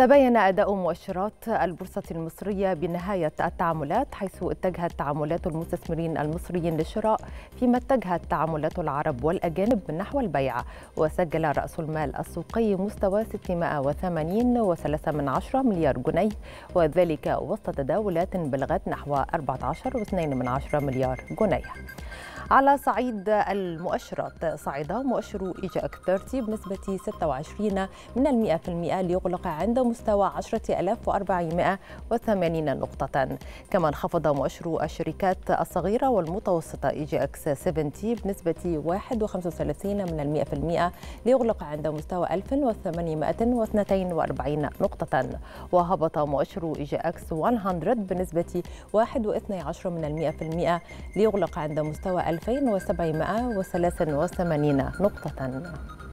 تبين أداء مؤشرات البورصة المصرية بنهاية التعاملات حيث اتجهت تعاملات المستثمرين المصريين للشراء فيما اتجهت تعاملات العرب والأجانب نحو البيع وسجل رأس المال السوقي مستوى 680.3 مليار جنيه وذلك وسط تداولات بلغت نحو 14.2 مليار جنيه على صعيد المؤشرات صعد مؤشر إيجاك 30 بنسبة 26 من المئة في المئة ليغلق عند مستوى 10480 نقطة كما انخفض مؤشر الشركات الصغيرة والمتوسطة إيجاك 70 بنسبة 31 من المئة في المئة ليغلق عند مستوى 1842 نقطة وهبط مؤشر إيجاك 100 بنسبة 1.12 من المئة في المئة ليغلق عند مستوى مستوى 2783 نقطة